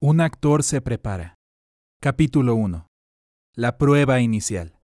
Un actor se prepara. Capítulo 1. La prueba inicial.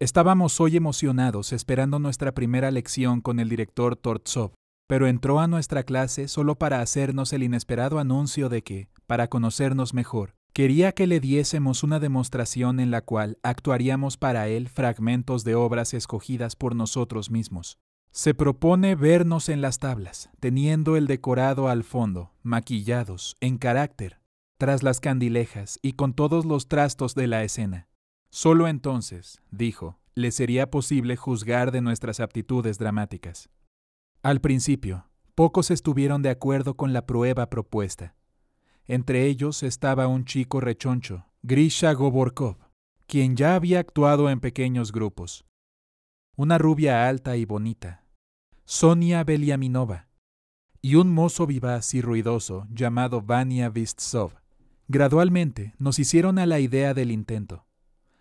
Estábamos hoy emocionados esperando nuestra primera lección con el director Tortsov, pero entró a nuestra clase solo para hacernos el inesperado anuncio de que, para conocernos mejor, quería que le diésemos una demostración en la cual actuaríamos para él fragmentos de obras escogidas por nosotros mismos. Se propone vernos en las tablas, teniendo el decorado al fondo, maquillados, en carácter, tras las candilejas y con todos los trastos de la escena. Solo entonces, dijo, le sería posible juzgar de nuestras aptitudes dramáticas. Al principio, pocos estuvieron de acuerdo con la prueba propuesta. Entre ellos estaba un chico rechoncho, Grisha Goborkov, quien ya había actuado en pequeños grupos. Una rubia alta y bonita, Sonia Beliaminova, y un mozo vivaz y ruidoso llamado Vania Vistsov. Gradualmente nos hicieron a la idea del intento.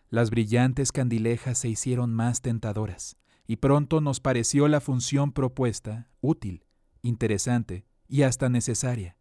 Las brillantes candilejas se hicieron más tentadoras, y pronto nos pareció la función propuesta útil, interesante y hasta necesaria.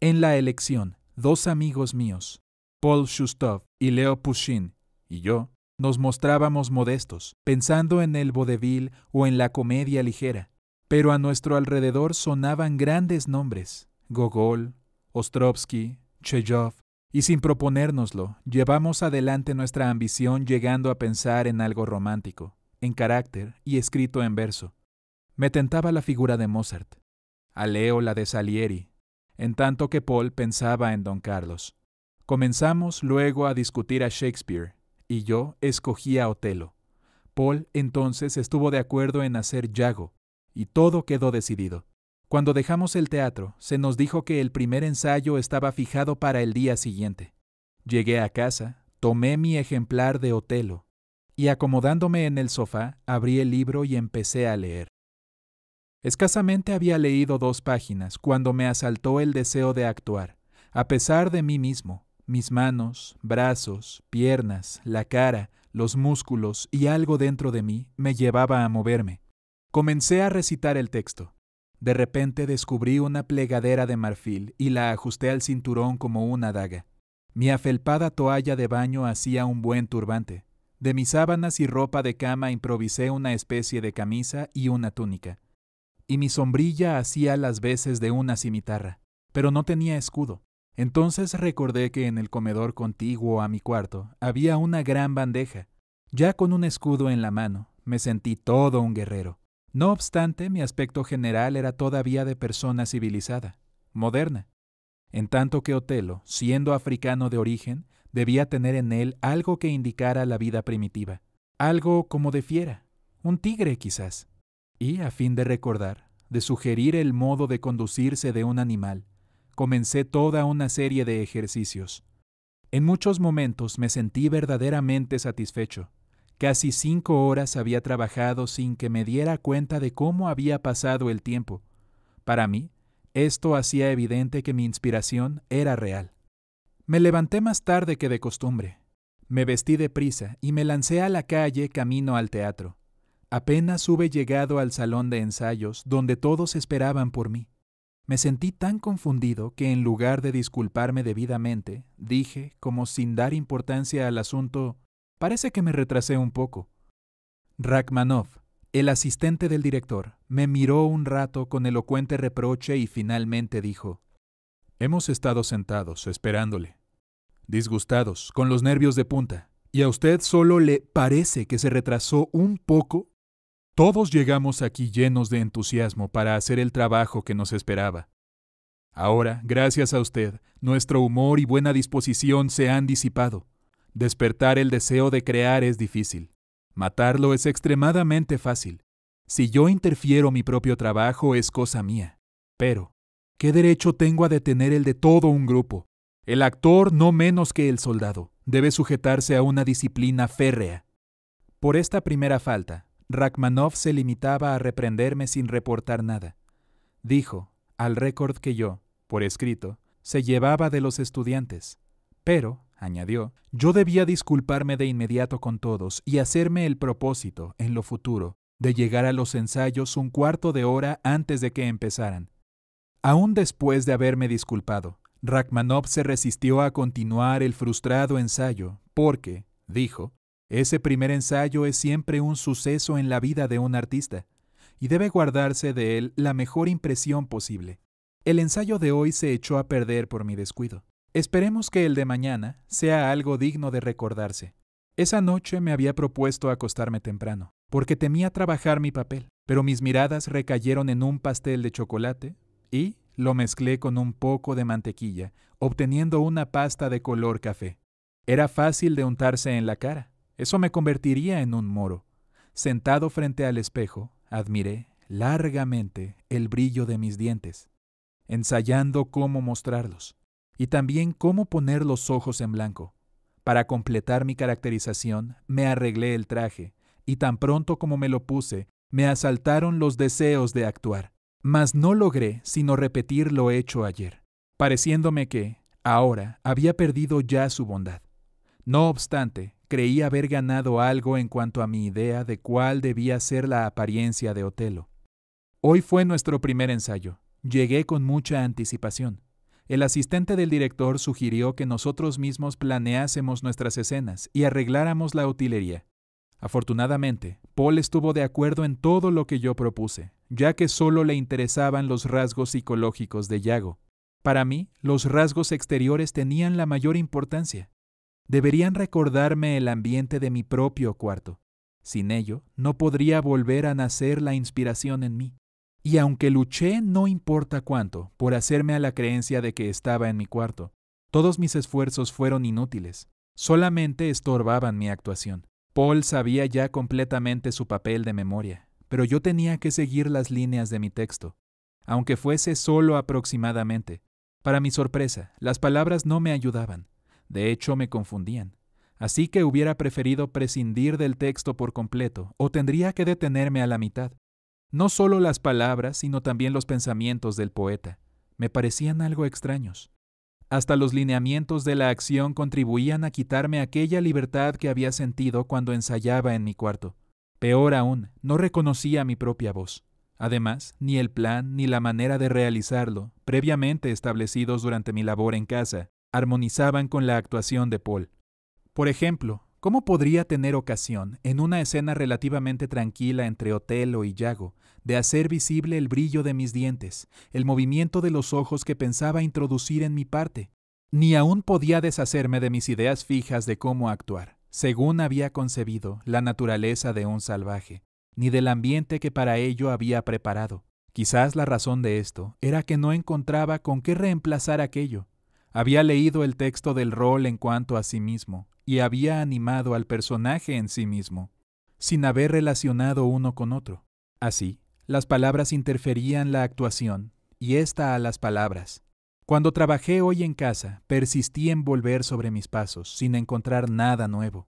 En la elección, dos amigos míos, Paul Shustov y Leo Pushin, y yo, nos mostrábamos modestos, pensando en el vodevil o en la comedia ligera, pero a nuestro alrededor sonaban grandes nombres: Gogol, Ostrovsky, Cheyov, y sin proponérnoslo, llevamos adelante nuestra ambición llegando a pensar en algo romántico, en carácter y escrito en verso. Me tentaba la figura de Mozart, a Leo la de Salieri, en tanto que Paul pensaba en Don Carlos. Comenzamos luego a discutir a Shakespeare, y yo escogí a Otelo. Paul entonces estuvo de acuerdo en hacer Yago, y todo quedó decidido. Cuando dejamos el teatro, se nos dijo que el primer ensayo estaba fijado para el día siguiente. Llegué a casa, tomé mi ejemplar de Otelo, y acomodándome en el sofá, abrí el libro y empecé a leer. Escasamente había leído dos páginas cuando me asaltó el deseo de actuar, a pesar de mí mismo, mis manos, brazos, piernas, la cara, los músculos y algo dentro de mí me llevaba a moverme. Comencé a recitar el texto. De repente descubrí una plegadera de marfil y la ajusté al cinturón como una daga. Mi afelpada toalla de baño hacía un buen turbante. De mis sábanas y ropa de cama improvisé una especie de camisa y una túnica. Y mi sombrilla hacía las veces de una cimitarra, pero no tenía escudo. Entonces recordé que en el comedor contiguo a mi cuarto había una gran bandeja. Ya con un escudo en la mano, me sentí todo un guerrero. No obstante, mi aspecto general era todavía de persona civilizada, moderna, en tanto que Otelo, siendo africano de origen, debía tener en él algo que indicara la vida primitiva, algo como de fiera, un tigre quizás, y, a fin de recordar, de sugerir el modo de conducirse de un animal, comencé toda una serie de ejercicios. En muchos momentos me sentí verdaderamente satisfecho, Casi cinco horas había trabajado sin que me diera cuenta de cómo había pasado el tiempo. Para mí, esto hacía evidente que mi inspiración era real. Me levanté más tarde que de costumbre. Me vestí prisa y me lancé a la calle camino al teatro. Apenas hube llegado al salón de ensayos donde todos esperaban por mí. Me sentí tan confundido que en lugar de disculparme debidamente, dije, como sin dar importancia al asunto, Parece que me retrasé un poco. Rachmanov, el asistente del director, me miró un rato con elocuente reproche y finalmente dijo, Hemos estado sentados, esperándole, disgustados, con los nervios de punta, y a usted solo le parece que se retrasó un poco. Todos llegamos aquí llenos de entusiasmo para hacer el trabajo que nos esperaba. Ahora, gracias a usted, nuestro humor y buena disposición se han disipado. Despertar el deseo de crear es difícil. Matarlo es extremadamente fácil. Si yo interfiero mi propio trabajo es cosa mía. Pero, ¿qué derecho tengo a detener el de todo un grupo? El actor, no menos que el soldado, debe sujetarse a una disciplina férrea. Por esta primera falta, Rachmanov se limitaba a reprenderme sin reportar nada. Dijo, al récord que yo, por escrito, se llevaba de los estudiantes. Pero, añadió, yo debía disculparme de inmediato con todos y hacerme el propósito, en lo futuro, de llegar a los ensayos un cuarto de hora antes de que empezaran. Aún después de haberme disculpado, Rachmanov se resistió a continuar el frustrado ensayo, porque, dijo, ese primer ensayo es siempre un suceso en la vida de un artista, y debe guardarse de él la mejor impresión posible. El ensayo de hoy se echó a perder por mi descuido. Esperemos que el de mañana sea algo digno de recordarse. Esa noche me había propuesto acostarme temprano, porque temía trabajar mi papel, pero mis miradas recayeron en un pastel de chocolate y lo mezclé con un poco de mantequilla, obteniendo una pasta de color café. Era fácil de untarse en la cara. Eso me convertiría en un moro. Sentado frente al espejo, admiré largamente el brillo de mis dientes, ensayando cómo mostrarlos y también cómo poner los ojos en blanco. Para completar mi caracterización, me arreglé el traje, y tan pronto como me lo puse, me asaltaron los deseos de actuar. Mas no logré sino repetir lo hecho ayer, pareciéndome que, ahora, había perdido ya su bondad. No obstante, creí haber ganado algo en cuanto a mi idea de cuál debía ser la apariencia de Otelo. Hoy fue nuestro primer ensayo. Llegué con mucha anticipación. El asistente del director sugirió que nosotros mismos planeásemos nuestras escenas y arregláramos la utilería. Afortunadamente, Paul estuvo de acuerdo en todo lo que yo propuse, ya que solo le interesaban los rasgos psicológicos de Yago. Para mí, los rasgos exteriores tenían la mayor importancia. Deberían recordarme el ambiente de mi propio cuarto. Sin ello, no podría volver a nacer la inspiración en mí. Y aunque luché no importa cuánto por hacerme a la creencia de que estaba en mi cuarto, todos mis esfuerzos fueron inútiles, solamente estorbaban mi actuación. Paul sabía ya completamente su papel de memoria, pero yo tenía que seguir las líneas de mi texto, aunque fuese solo aproximadamente. Para mi sorpresa, las palabras no me ayudaban, de hecho me confundían. Así que hubiera preferido prescindir del texto por completo, o tendría que detenerme a la mitad, no solo las palabras, sino también los pensamientos del poeta me parecían algo extraños. Hasta los lineamientos de la acción contribuían a quitarme aquella libertad que había sentido cuando ensayaba en mi cuarto. Peor aún, no reconocía mi propia voz. Además, ni el plan ni la manera de realizarlo, previamente establecidos durante mi labor en casa, armonizaban con la actuación de Paul. Por ejemplo, ¿Cómo podría tener ocasión, en una escena relativamente tranquila entre Otelo y Yago, de hacer visible el brillo de mis dientes, el movimiento de los ojos que pensaba introducir en mi parte? Ni aún podía deshacerme de mis ideas fijas de cómo actuar, según había concebido la naturaleza de un salvaje, ni del ambiente que para ello había preparado. Quizás la razón de esto era que no encontraba con qué reemplazar aquello, había leído el texto del rol en cuanto a sí mismo, y había animado al personaje en sí mismo, sin haber relacionado uno con otro. Así, las palabras interferían la actuación, y esta a las palabras. Cuando trabajé hoy en casa, persistí en volver sobre mis pasos, sin encontrar nada nuevo.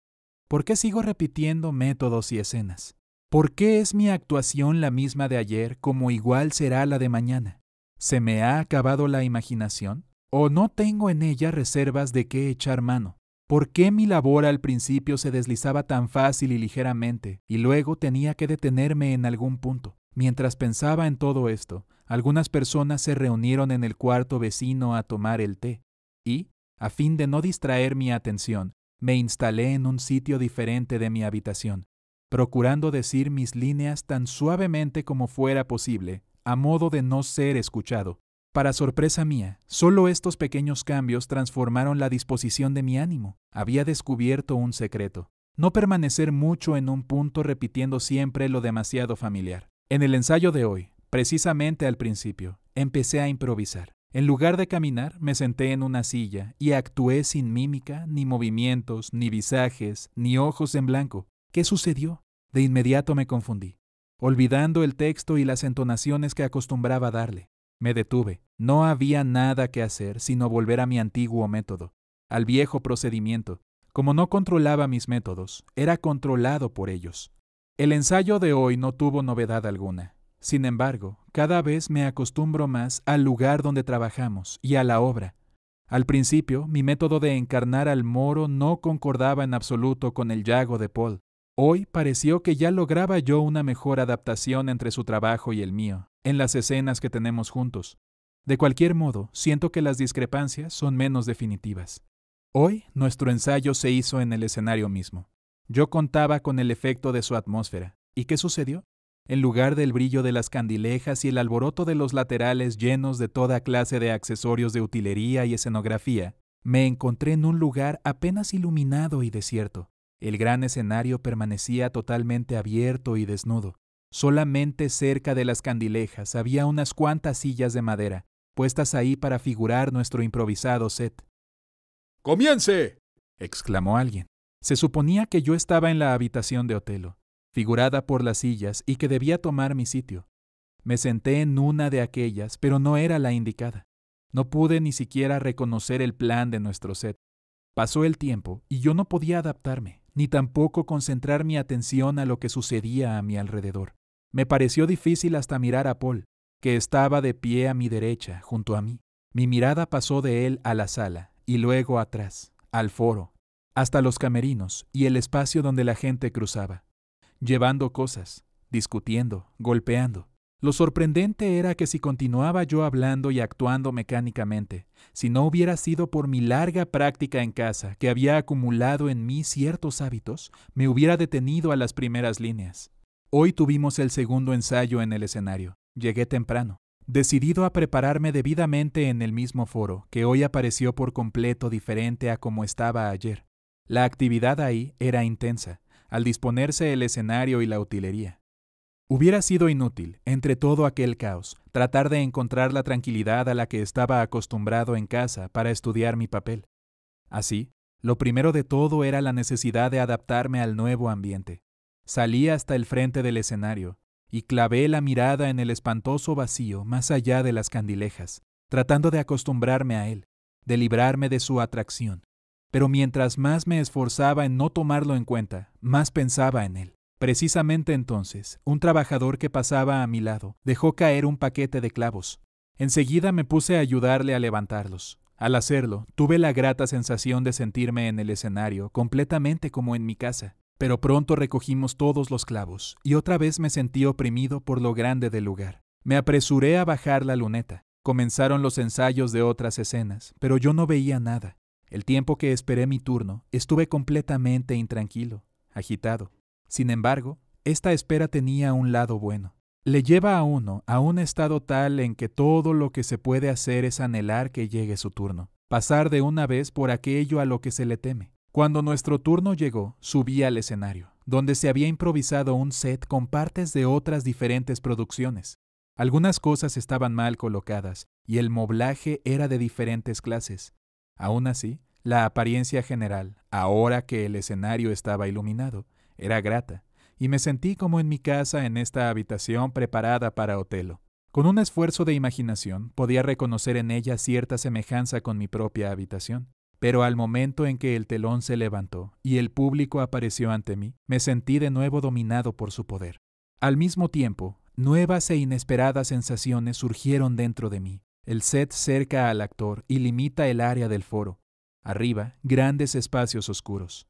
¿Por qué sigo repitiendo métodos y escenas? ¿Por qué es mi actuación la misma de ayer como igual será la de mañana? ¿Se me ha acabado la imaginación? o no tengo en ella reservas de qué echar mano. ¿Por qué mi labor al principio se deslizaba tan fácil y ligeramente, y luego tenía que detenerme en algún punto? Mientras pensaba en todo esto, algunas personas se reunieron en el cuarto vecino a tomar el té, y, a fin de no distraer mi atención, me instalé en un sitio diferente de mi habitación, procurando decir mis líneas tan suavemente como fuera posible, a modo de no ser escuchado, para sorpresa mía, solo estos pequeños cambios transformaron la disposición de mi ánimo. Había descubierto un secreto. No permanecer mucho en un punto repitiendo siempre lo demasiado familiar. En el ensayo de hoy, precisamente al principio, empecé a improvisar. En lugar de caminar, me senté en una silla y actué sin mímica, ni movimientos, ni visajes, ni ojos en blanco. ¿Qué sucedió? De inmediato me confundí, olvidando el texto y las entonaciones que acostumbraba darle. Me detuve. No había nada que hacer sino volver a mi antiguo método, al viejo procedimiento. Como no controlaba mis métodos, era controlado por ellos. El ensayo de hoy no tuvo novedad alguna. Sin embargo, cada vez me acostumbro más al lugar donde trabajamos y a la obra. Al principio, mi método de encarnar al moro no concordaba en absoluto con el yago de Paul. Hoy pareció que ya lograba yo una mejor adaptación entre su trabajo y el mío en las escenas que tenemos juntos. De cualquier modo, siento que las discrepancias son menos definitivas. Hoy, nuestro ensayo se hizo en el escenario mismo. Yo contaba con el efecto de su atmósfera. ¿Y qué sucedió? En lugar del brillo de las candilejas y el alboroto de los laterales llenos de toda clase de accesorios de utilería y escenografía, me encontré en un lugar apenas iluminado y desierto. El gran escenario permanecía totalmente abierto y desnudo, Solamente cerca de las candilejas había unas cuantas sillas de madera, puestas ahí para figurar nuestro improvisado set. ¡Comience! exclamó alguien. Se suponía que yo estaba en la habitación de Otelo, figurada por las sillas y que debía tomar mi sitio. Me senté en una de aquellas, pero no era la indicada. No pude ni siquiera reconocer el plan de nuestro set. Pasó el tiempo y yo no podía adaptarme ni tampoco concentrar mi atención a lo que sucedía a mi alrededor. Me pareció difícil hasta mirar a Paul, que estaba de pie a mi derecha, junto a mí. Mi mirada pasó de él a la sala, y luego atrás, al foro, hasta los camerinos y el espacio donde la gente cruzaba, llevando cosas, discutiendo, golpeando. Lo sorprendente era que si continuaba yo hablando y actuando mecánicamente, si no hubiera sido por mi larga práctica en casa, que había acumulado en mí ciertos hábitos, me hubiera detenido a las primeras líneas. Hoy tuvimos el segundo ensayo en el escenario. Llegué temprano, decidido a prepararme debidamente en el mismo foro, que hoy apareció por completo diferente a como estaba ayer. La actividad ahí era intensa, al disponerse el escenario y la utilería. Hubiera sido inútil, entre todo aquel caos, tratar de encontrar la tranquilidad a la que estaba acostumbrado en casa para estudiar mi papel. Así, lo primero de todo era la necesidad de adaptarme al nuevo ambiente. Salí hasta el frente del escenario y clavé la mirada en el espantoso vacío más allá de las candilejas, tratando de acostumbrarme a él, de librarme de su atracción. Pero mientras más me esforzaba en no tomarlo en cuenta, más pensaba en él. Precisamente entonces, un trabajador que pasaba a mi lado dejó caer un paquete de clavos. Enseguida me puse a ayudarle a levantarlos. Al hacerlo, tuve la grata sensación de sentirme en el escenario completamente como en mi casa. Pero pronto recogimos todos los clavos y otra vez me sentí oprimido por lo grande del lugar. Me apresuré a bajar la luneta. Comenzaron los ensayos de otras escenas, pero yo no veía nada. El tiempo que esperé mi turno, estuve completamente intranquilo, agitado. Sin embargo, esta espera tenía un lado bueno. Le lleva a uno a un estado tal en que todo lo que se puede hacer es anhelar que llegue su turno, pasar de una vez por aquello a lo que se le teme. Cuando nuestro turno llegó, subí al escenario, donde se había improvisado un set con partes de otras diferentes producciones. Algunas cosas estaban mal colocadas y el moblaje era de diferentes clases. Aún así, la apariencia general, ahora que el escenario estaba iluminado, era grata, y me sentí como en mi casa en esta habitación preparada para Otelo. Con un esfuerzo de imaginación podía reconocer en ella cierta semejanza con mi propia habitación. Pero al momento en que el telón se levantó y el público apareció ante mí, me sentí de nuevo dominado por su poder. Al mismo tiempo, nuevas e inesperadas sensaciones surgieron dentro de mí. El set cerca al actor y limita el área del foro. Arriba, grandes espacios oscuros.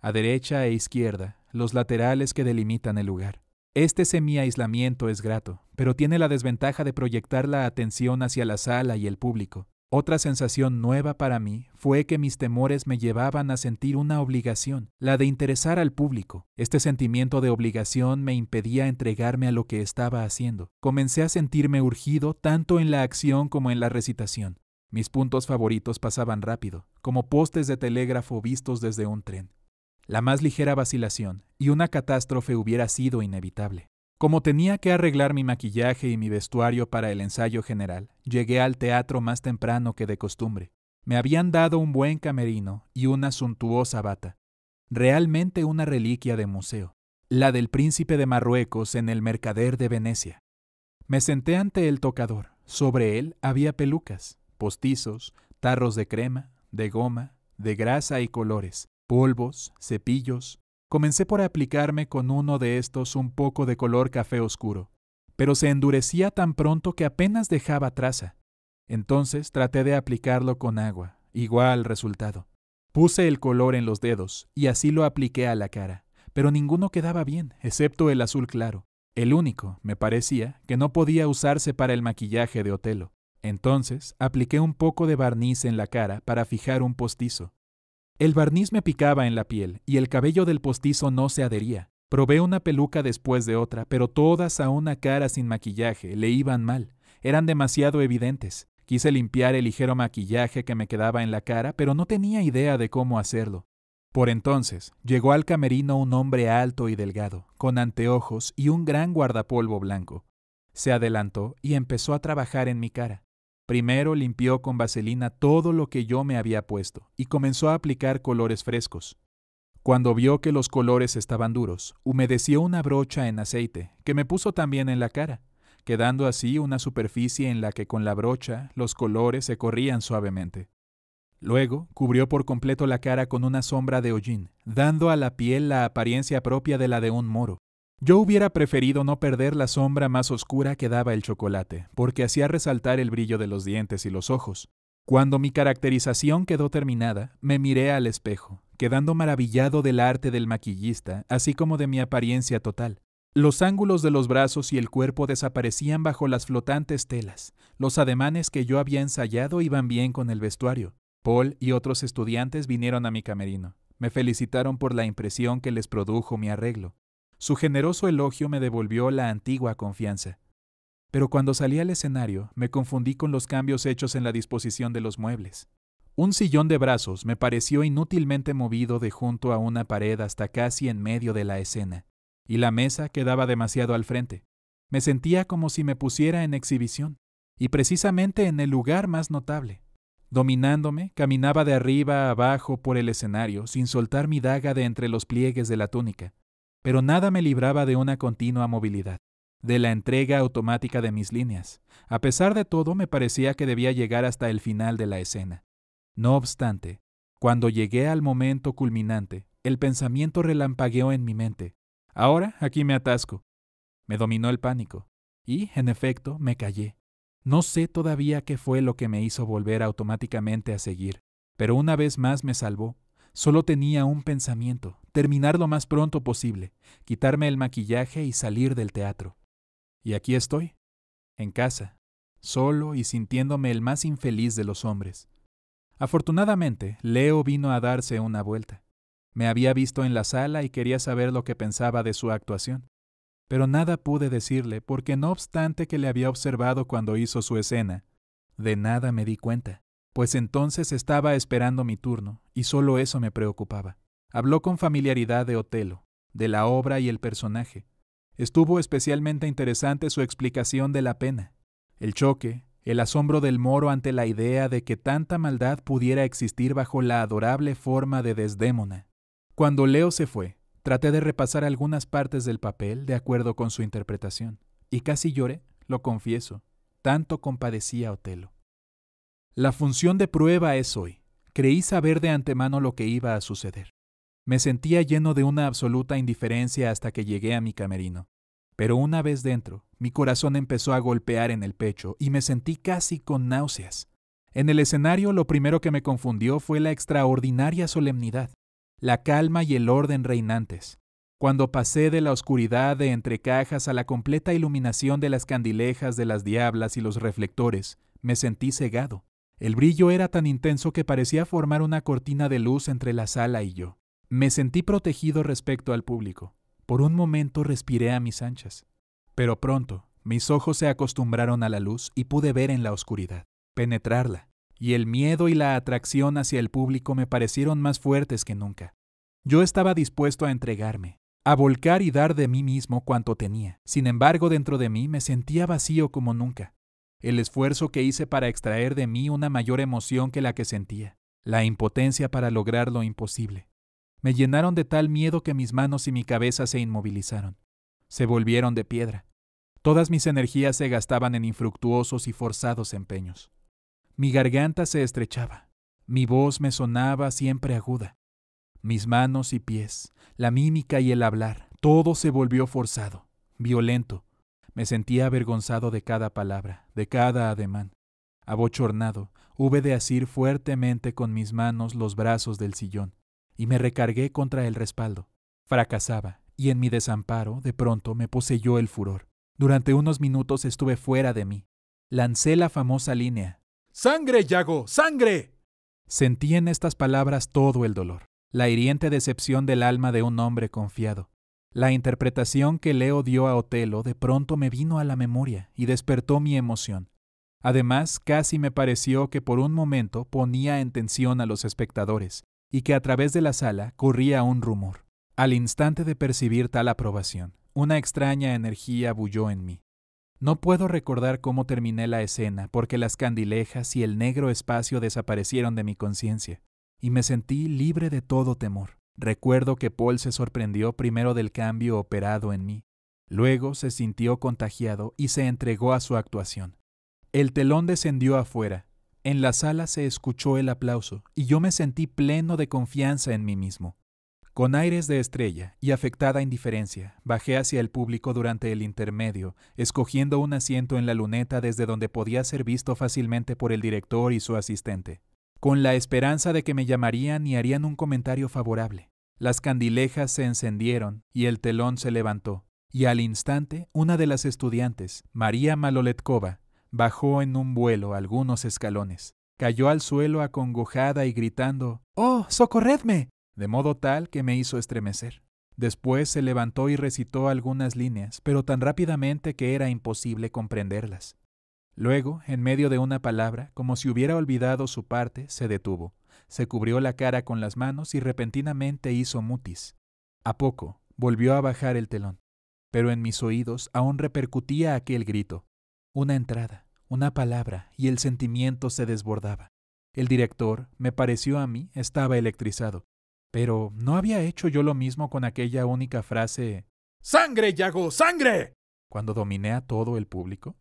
A derecha e izquierda, los laterales que delimitan el lugar. Este semiaislamiento es grato, pero tiene la desventaja de proyectar la atención hacia la sala y el público. Otra sensación nueva para mí fue que mis temores me llevaban a sentir una obligación, la de interesar al público. Este sentimiento de obligación me impedía entregarme a lo que estaba haciendo. Comencé a sentirme urgido tanto en la acción como en la recitación. Mis puntos favoritos pasaban rápido, como postes de telégrafo vistos desde un tren. La más ligera vacilación y una catástrofe hubiera sido inevitable. Como tenía que arreglar mi maquillaje y mi vestuario para el ensayo general, llegué al teatro más temprano que de costumbre. Me habían dado un buen camerino y una suntuosa bata. Realmente una reliquia de museo, la del príncipe de Marruecos en el mercader de Venecia. Me senté ante el tocador. Sobre él había pelucas, postizos, tarros de crema, de goma, de grasa y colores, polvos, cepillos. Comencé por aplicarme con uno de estos un poco de color café oscuro, pero se endurecía tan pronto que apenas dejaba traza. Entonces traté de aplicarlo con agua, igual resultado. Puse el color en los dedos y así lo apliqué a la cara, pero ninguno quedaba bien, excepto el azul claro, el único, me parecía, que no podía usarse para el maquillaje de Otelo. Entonces apliqué un poco de barniz en la cara para fijar un postizo, el barniz me picaba en la piel y el cabello del postizo no se adhería. Probé una peluca después de otra, pero todas a una cara sin maquillaje le iban mal. Eran demasiado evidentes. Quise limpiar el ligero maquillaje que me quedaba en la cara, pero no tenía idea de cómo hacerlo. Por entonces, llegó al camerino un hombre alto y delgado, con anteojos y un gran guardapolvo blanco. Se adelantó y empezó a trabajar en mi cara. Primero limpió con vaselina todo lo que yo me había puesto y comenzó a aplicar colores frescos. Cuando vio que los colores estaban duros, humedeció una brocha en aceite, que me puso también en la cara, quedando así una superficie en la que con la brocha los colores se corrían suavemente. Luego cubrió por completo la cara con una sombra de hollín, dando a la piel la apariencia propia de la de un moro. Yo hubiera preferido no perder la sombra más oscura que daba el chocolate, porque hacía resaltar el brillo de los dientes y los ojos. Cuando mi caracterización quedó terminada, me miré al espejo, quedando maravillado del arte del maquillista, así como de mi apariencia total. Los ángulos de los brazos y el cuerpo desaparecían bajo las flotantes telas. Los ademanes que yo había ensayado iban bien con el vestuario. Paul y otros estudiantes vinieron a mi camerino. Me felicitaron por la impresión que les produjo mi arreglo. Su generoso elogio me devolvió la antigua confianza. Pero cuando salí al escenario, me confundí con los cambios hechos en la disposición de los muebles. Un sillón de brazos me pareció inútilmente movido de junto a una pared hasta casi en medio de la escena, y la mesa quedaba demasiado al frente. Me sentía como si me pusiera en exhibición, y precisamente en el lugar más notable. Dominándome, caminaba de arriba a abajo por el escenario sin soltar mi daga de entre los pliegues de la túnica, pero nada me libraba de una continua movilidad, de la entrega automática de mis líneas. A pesar de todo, me parecía que debía llegar hasta el final de la escena. No obstante, cuando llegué al momento culminante, el pensamiento relampagueó en mi mente. Ahora aquí me atasco. Me dominó el pánico, y, en efecto, me callé. No sé todavía qué fue lo que me hizo volver automáticamente a seguir, pero una vez más me salvó Solo tenía un pensamiento, terminar lo más pronto posible, quitarme el maquillaje y salir del teatro. Y aquí estoy, en casa, solo y sintiéndome el más infeliz de los hombres. Afortunadamente, Leo vino a darse una vuelta. Me había visto en la sala y quería saber lo que pensaba de su actuación. Pero nada pude decirle porque no obstante que le había observado cuando hizo su escena, de nada me di cuenta pues entonces estaba esperando mi turno, y solo eso me preocupaba. Habló con familiaridad de Otelo, de la obra y el personaje. Estuvo especialmente interesante su explicación de la pena, el choque, el asombro del moro ante la idea de que tanta maldad pudiera existir bajo la adorable forma de Desdémona. Cuando Leo se fue, traté de repasar algunas partes del papel de acuerdo con su interpretación, y casi lloré, lo confieso, tanto compadecía a Otelo. La función de prueba es hoy. Creí saber de antemano lo que iba a suceder. Me sentía lleno de una absoluta indiferencia hasta que llegué a mi camerino. Pero una vez dentro, mi corazón empezó a golpear en el pecho y me sentí casi con náuseas. En el escenario lo primero que me confundió fue la extraordinaria solemnidad, la calma y el orden reinantes. Cuando pasé de la oscuridad de entre cajas a la completa iluminación de las candilejas de las diablas y los reflectores, me sentí cegado. El brillo era tan intenso que parecía formar una cortina de luz entre la sala y yo. Me sentí protegido respecto al público. Por un momento respiré a mis anchas. Pero pronto, mis ojos se acostumbraron a la luz y pude ver en la oscuridad, penetrarla, y el miedo y la atracción hacia el público me parecieron más fuertes que nunca. Yo estaba dispuesto a entregarme, a volcar y dar de mí mismo cuanto tenía. Sin embargo, dentro de mí me sentía vacío como nunca el esfuerzo que hice para extraer de mí una mayor emoción que la que sentía, la impotencia para lograr lo imposible. Me llenaron de tal miedo que mis manos y mi cabeza se inmovilizaron, se volvieron de piedra. Todas mis energías se gastaban en infructuosos y forzados empeños. Mi garganta se estrechaba, mi voz me sonaba siempre aguda. Mis manos y pies, la mímica y el hablar, todo se volvió forzado, violento, me sentía avergonzado de cada palabra, de cada ademán. Abochornado, hube de asir fuertemente con mis manos los brazos del sillón, y me recargué contra el respaldo. Fracasaba, y en mi desamparo, de pronto, me poseyó el furor. Durante unos minutos estuve fuera de mí. Lancé la famosa línea. ¡Sangre, Yago! ¡Sangre! Sentí en estas palabras todo el dolor, la hiriente decepción del alma de un hombre confiado, la interpretación que Leo dio a Otelo de pronto me vino a la memoria y despertó mi emoción. Además, casi me pareció que por un momento ponía en tensión a los espectadores y que a través de la sala corría un rumor. Al instante de percibir tal aprobación, una extraña energía bulló en mí. No puedo recordar cómo terminé la escena porque las candilejas y el negro espacio desaparecieron de mi conciencia, y me sentí libre de todo temor. Recuerdo que Paul se sorprendió primero del cambio operado en mí. Luego se sintió contagiado y se entregó a su actuación. El telón descendió afuera. En la sala se escuchó el aplauso y yo me sentí pleno de confianza en mí mismo. Con aires de estrella y afectada indiferencia, bajé hacia el público durante el intermedio, escogiendo un asiento en la luneta desde donde podía ser visto fácilmente por el director y su asistente con la esperanza de que me llamarían y harían un comentario favorable. Las candilejas se encendieron y el telón se levantó, y al instante una de las estudiantes, María Maloletkova, bajó en un vuelo algunos escalones, cayó al suelo acongojada y gritando ¡Oh, socorredme! de modo tal que me hizo estremecer. Después se levantó y recitó algunas líneas, pero tan rápidamente que era imposible comprenderlas. Luego, en medio de una palabra, como si hubiera olvidado su parte, se detuvo, se cubrió la cara con las manos y repentinamente hizo mutis. A poco, volvió a bajar el telón, pero en mis oídos aún repercutía aquel grito. Una entrada, una palabra, y el sentimiento se desbordaba. El director, me pareció a mí, estaba electrizado. Pero ¿no había hecho yo lo mismo con aquella única frase ¡Sangre, Yago! ¡Sangre! cuando dominé a todo el público?